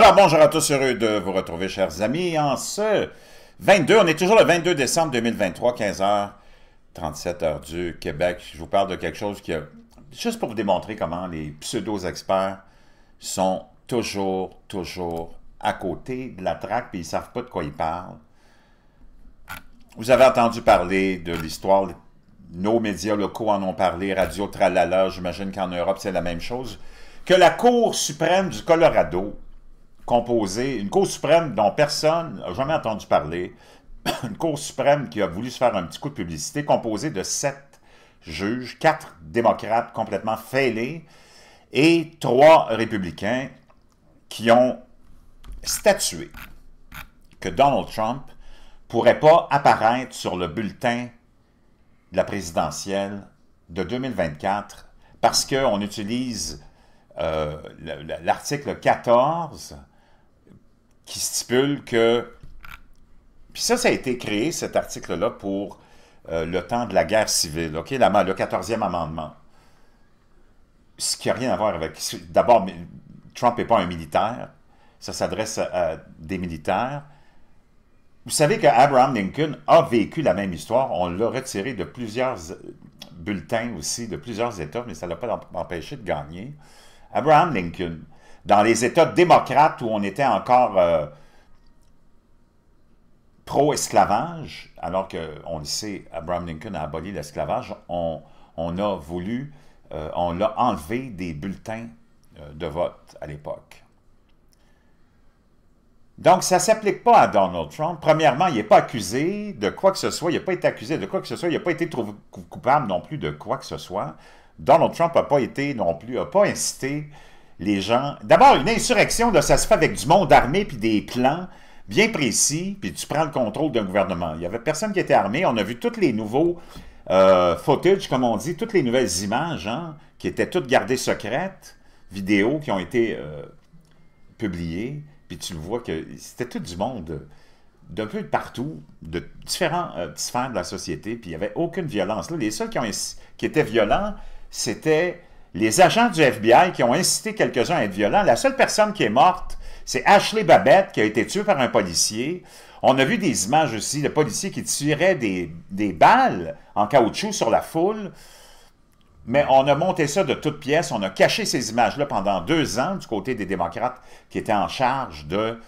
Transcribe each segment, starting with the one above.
Alors bonjour à tous, heureux de vous retrouver chers amis en ce 22, on est toujours le 22 décembre 2023, 15h37 heures du Québec. Je vous parle de quelque chose qui a, juste pour vous démontrer comment les pseudo-experts sont toujours, toujours à côté de la traque, et ils ne savent pas de quoi ils parlent. Vous avez entendu parler de l'histoire, nos médias locaux en ont parlé, Radio Tralala, j'imagine qu'en Europe c'est la même chose, que la Cour suprême du Colorado composée, une Cour suprême dont personne n'a jamais entendu parler, une Cour suprême qui a voulu se faire un petit coup de publicité, composée de sept juges, quatre démocrates complètement fêlés et trois républicains qui ont statué que Donald Trump pourrait pas apparaître sur le bulletin de la présidentielle de 2024 parce qu'on utilise euh, l'article 14 qui stipule que... Puis ça, ça a été créé, cet article-là, pour euh, le temps de la guerre civile, OK? le 14e amendement. Ce qui n'a rien à voir avec... D'abord, Trump n'est pas un militaire. Ça s'adresse à, des militaires. Vous savez que Abraham Lincoln a vécu la même histoire. On l'a retiré de plusieurs euh, bulletins aussi, de plusieurs États, mais ça ne l'a pas empêché de gagner. Abraham Lincoln, dans les États démocrates où on était encore euh, pro-esclavage, alors qu'on le sait, Abraham Lincoln a aboli l'esclavage, on, a voulu, euh, on l'a enlevé des bulletins euh, de vote à l'époque. Donc, ça ne s'applique pas à Donald Trump. Premièrement, il n'est pas accusé de quoi que ce soit. Il n'a pas été accusé de quoi que ce soit. Il n'a pas été trouvé coupable non plus de quoi que ce soit. Donald Trump n'a pas été non plus, n'a pas incité les gens. D'abord, une insurrection, ça se fait avec du monde armé puis des plans bien précis, puis tu prends le contrôle d'un gouvernement. Il n'y avait personne qui était armé. On a vu tous les nouveaux photos, euh, footage, comme on dit, toutes les nouvelles images, hein, qui étaient toutes gardées secrètes, vidéos qui ont été euh, publiées. Puis tu vois que c'était tout du monde d'un peu partout, de différents euh, sphères de la société, puis il n'y avait aucune violence. les seuls qui, qui étaient violents, c'était les agents du FBI qui ont incité quelques-uns à être violents, la seule personne qui est morte, c'est Ashley Babette qui a été tuée par un policier. On a vu des images aussi de policiers qui tiraient des, balles en caoutchouc sur la foule. Mais on a monté ça de toutes pièces. On a caché ces images-là pendant deux ans du côté des démocrates qui étaient en charge de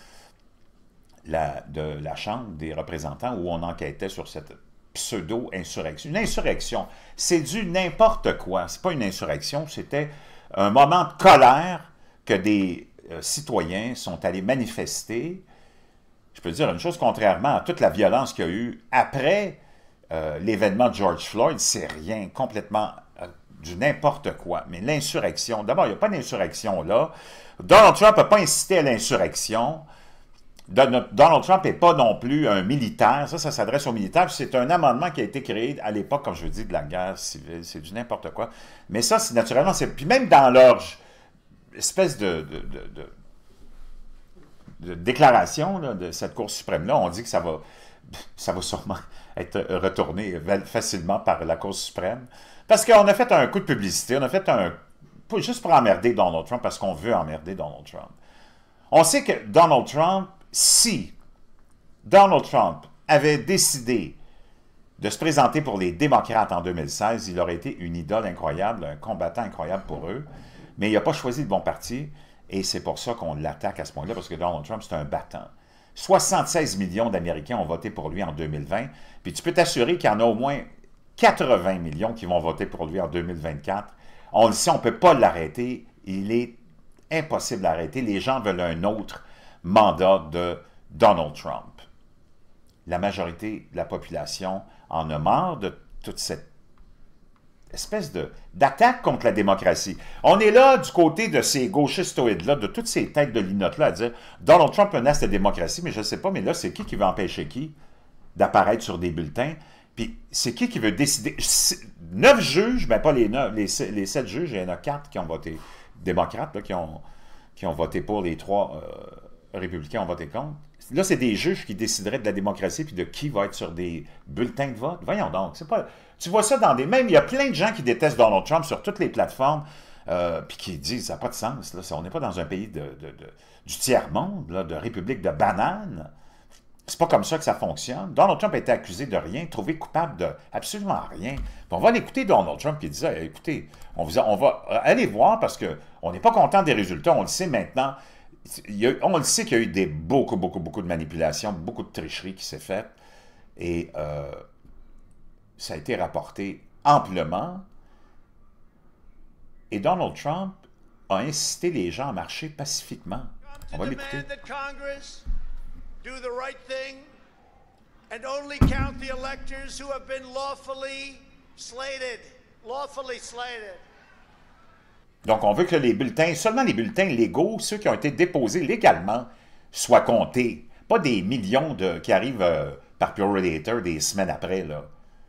la, de la Chambre des représentants où on enquêtait sur cette pseudo-insurrection. Une insurrection, c'est du n'importe quoi. C'est pas une insurrection, c'était un moment de colère que des euh, citoyens sont allés manifester. Je peux dire une chose, contrairement à toute la violence qu'il y a eu après euh, l'événement de George Floyd, c'est rien, complètement euh, du n'importe quoi. Mais l'insurrection, d'abord, il n'y a pas d'insurrection là. Donald Trump n'a pas incité à l'insurrection. Donald Trump n'est pas non plus un militaire. Ça, ça s'adresse aux militaires. C'est un amendement qui a été créé à l'époque, comme je dis, de la guerre civile. C'est du n'importe quoi. Mais ça, c'est naturellement... Puis même dans leur espèce de, de, déclaration de cette Cour suprême-là, on dit que ça va, ça va sûrement être retourné facilement par la Cour suprême. Parce qu'on a fait un coup de publicité, on a fait un... Juste pour emmerder Donald Trump, parce qu'on veut emmerder Donald Trump. On sait que Donald Trump si Donald Trump avait décidé de se présenter pour les démocrates en 2016, il aurait été une idole incroyable, un combattant incroyable pour eux, mais il n'a pas choisi le bon parti, et c'est pour ça qu'on l'attaque à ce point-là, parce que Donald Trump, c'est un battant. 76 millions d'Américains ont voté pour lui en 2020, puis tu peux t'assurer qu'il y en a au moins 80 millions qui vont voter pour lui en 2024. On le sait, on ne peut pas l'arrêter, il est impossible d'arrêter, les gens veulent un autre mandat de Donald Trump. La majorité de la population en a marre de toute cette espèce d'attaque contre la démocratie. On est là du côté de ces gauchistoïdes-là, de toutes ces têtes de linotte-là, à dire Donald Trump menace la démocratie, mais je ne sais pas, mais là, c'est qui qui veut empêcher qui d'apparaître sur des bulletins? Puis c'est qui qui veut décider? Neuf juges, mais ben, pas les, neuf, les, sept juges, il y en a quatre qui ont voté, démocrates, qui, ont, qui ont voté pour les trois... Euh, républicains ont voté contre. Là, c'est des juges qui décideraient de la démocratie puis de qui va être sur des bulletins de vote. Voyons donc, c'est pas. Tu vois ça dans des. Même, il y a plein de gens qui détestent Donald Trump sur toutes les plateformes, euh, puis qui disent ça n'a pas de sens. Là. On n'est pas dans un pays de, du tiers-monde, de république de bananes. C'est pas comme ça que ça fonctionne. Donald Trump a été accusé de rien, trouvé coupable de absolument rien. on va l'écouter Donald Trump qui disait, écoutez, on, vous on va euh, aller voir parce qu'on n'est pas content des résultats, on le sait maintenant on le sait qu'il y a eu des, beaucoup, beaucoup, beaucoup de manipulations, beaucoup de tricheries qui s'est faites. Et euh, ça a été rapporté amplement. Et Donald Trump a incité les gens à marcher pacifiquement. On va l'écouter. do the right thing and only count the electors who have been lawfully slated, lawfully slated. Donc, on veut que les bulletins, seulement les bulletins légaux, ceux qui ont été déposés légalement, soient comptés. Pas des millions de, qui arrivent euh, par par Relator des semaines après, là,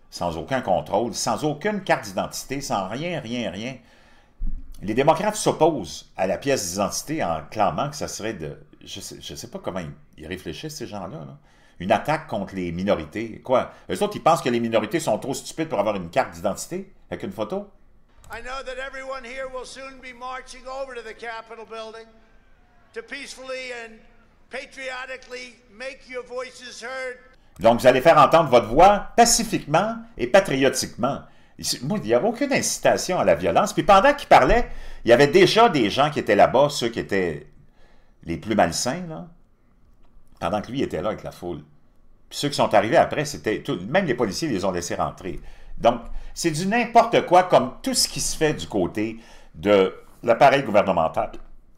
sans aucun contrôle, sans aucune carte d'identité, sans rien, rien, rien. Les démocrates s'opposent à la pièce d'identité en clamant que ça serait de... Je ne sais, pas comment ils, réfléchissent, ces gens-là. Une attaque contre les minorités. Quoi? Eux autres, ils pensent que les minorités sont trop stupides pour avoir une carte d'identité avec une photo? I know that everyone here will soon be marching over to the Capitol building Donc, vous allez faire entendre votre voix pacifiquement et patriotiquement. il n'y avait aucune incitation à la violence. Puis pendant qu'il parlait, il y avait déjà des gens qui étaient là-bas, ceux qui étaient les plus malsains, là, pendant que lui était là avec la foule. Puis ceux qui sont arrivés après, c'était même les policiers les ont laissés rentrer. Donc, c'est du n'importe quoi, comme tout ce qui se fait du côté de l'appareil gouvernemental,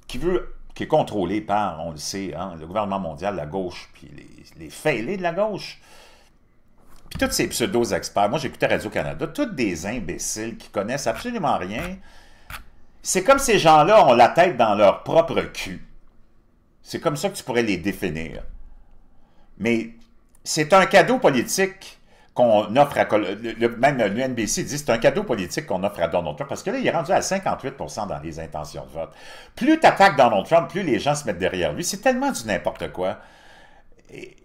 qui veut qui est contrôlé par, on le sait, hein, le gouvernement mondial, la gauche, puis les, les de la gauche. Puis tous ces pseudo-experts, moi j'écoutais Radio-Canada, tous des imbéciles qui connaissent absolument rien. C'est comme ces gens-là ont la tête dans leur propre cul. C'est comme ça que tu pourrais les définir. Mais c'est un cadeau politique qu'on offre à le, même l'UNBC dit c'est un cadeau politique qu'on offre à Donald Trump parce que là il est rendu à 58 dans les intentions de vote. Plus tu attaques Donald Trump, plus les gens se mettent derrière lui. C'est tellement du n'importe quoi. Et,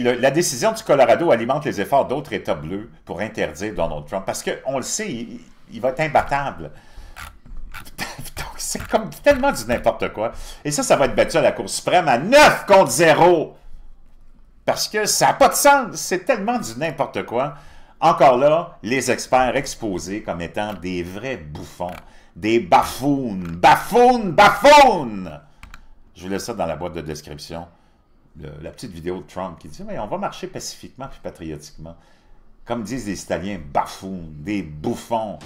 la décision du Colorado alimente les efforts d'autres États bleus pour interdire Donald Trump parce qu'on le sait, il, va être imbattable. c'est comme tellement du n'importe quoi. Et ça, ça va être battu à la Cour suprême à 9 contre 0 parce que ça n'a pas de sens. C'est tellement du n'importe quoi. Encore là, les experts exposés comme étant des vrais bouffons, des bafounes, bafounes, bafounes. Je vous laisse ça dans la boîte de description. la petite vidéo de Trump qui dit Mais on va marcher pacifiquement puis patriotiquement. Comme disent les Italiens, bafounes, des bouffons.